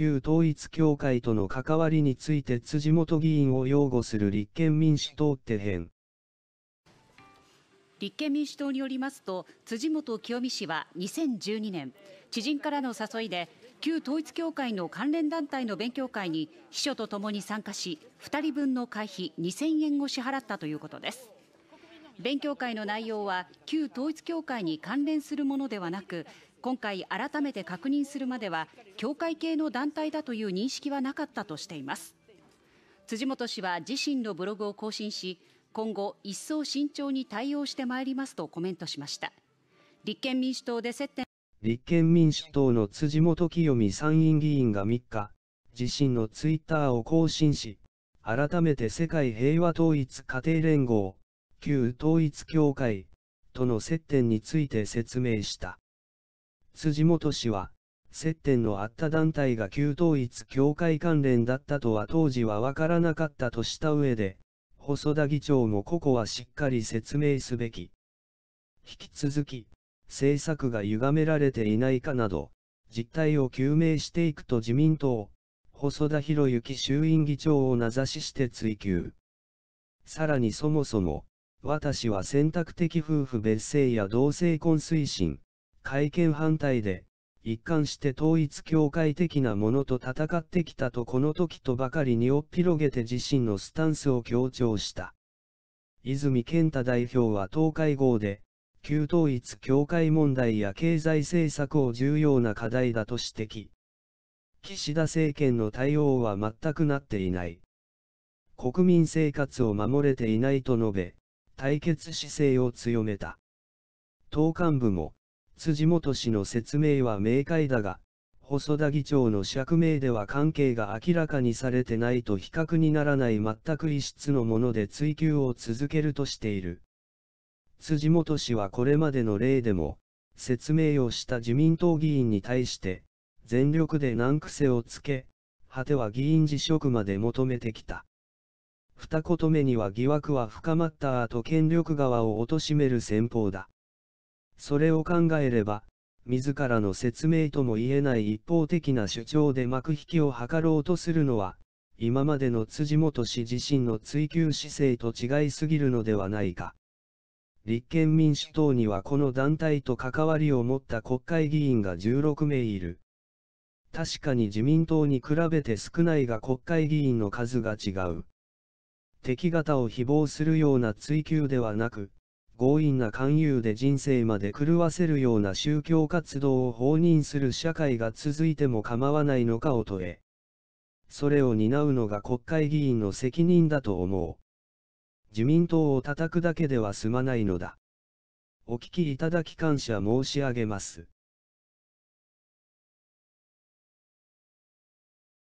旧統一教会との関わりについて辻元議員を擁護する立憲民主党って変。立憲民主党によりますと、辻元清美氏は2012年、知人からの誘いで、旧統一教会の関連団体の勉強会に秘書とともに参加し、2人分の会費2000円を支払ったということです。勉強会の内容は旧統一教会に関連するものではなく今回改めて確認するまでは、教会系の団体だという認識はなかったとしています。辻元氏は自身のブログを更新し、今後一層慎重に対応してまいりますとコメントしました。立憲民主党で接点立憲民主党の辻元清美参院議員が3日、自身のツイッターを更新し、改めて世界平和統一家庭連合、旧統一協会、との接点について説明した。辻元氏は、接点のあった団体が旧統一教会関連だったとは当時は分からなかったとした上で、細田議長も個々はしっかり説明すべき。引き続き、政策が歪められていないかなど、実態を究明していくと自民党、細田博之衆院議長を名指しして追及。さらにそもそも、私は選択的夫婦別姓や同性婚推進、改憲反対で、一貫して統一教会的なものと戦ってきたとこの時とばかりにおっ広げて自身のスタンスを強調した。泉健太代表は党会合で、旧統一教会問題や経済政策を重要な課題だと指摘。岸田政権の対応は全くなっていない。国民生活を守れていないと述べ、対決姿勢を強めた。党幹部も、辻元氏の説明は明快だが、細田議長の釈明では関係が明らかにされてないと比較にならない全く異質のもので追及を続けるとしている。辻元氏はこれまでの例でも、説明をした自民党議員に対して、全力で難癖をつけ、果ては議員辞職まで求めてきた。二言目には疑惑は深まった後権力側を貶める戦法だ。それを考えれば、自らの説明とも言えない一方的な主張で幕引きを図ろうとするのは、今までの辻元氏自身の追求姿勢と違いすぎるのではないか。立憲民主党にはこの団体と関わりを持った国会議員が16名いる。確かに自民党に比べて少ないが国会議員の数が違う。敵方を誹謗するような追及ではなく、強引な勧誘で人生まで狂わせるような宗教活動を放任する社会が続いても構わないのかを問え。それを担うのが国会議員の責任だと思う。自民党を叩くだけでは済まないのだ。お聞きいただき感謝申し上げます。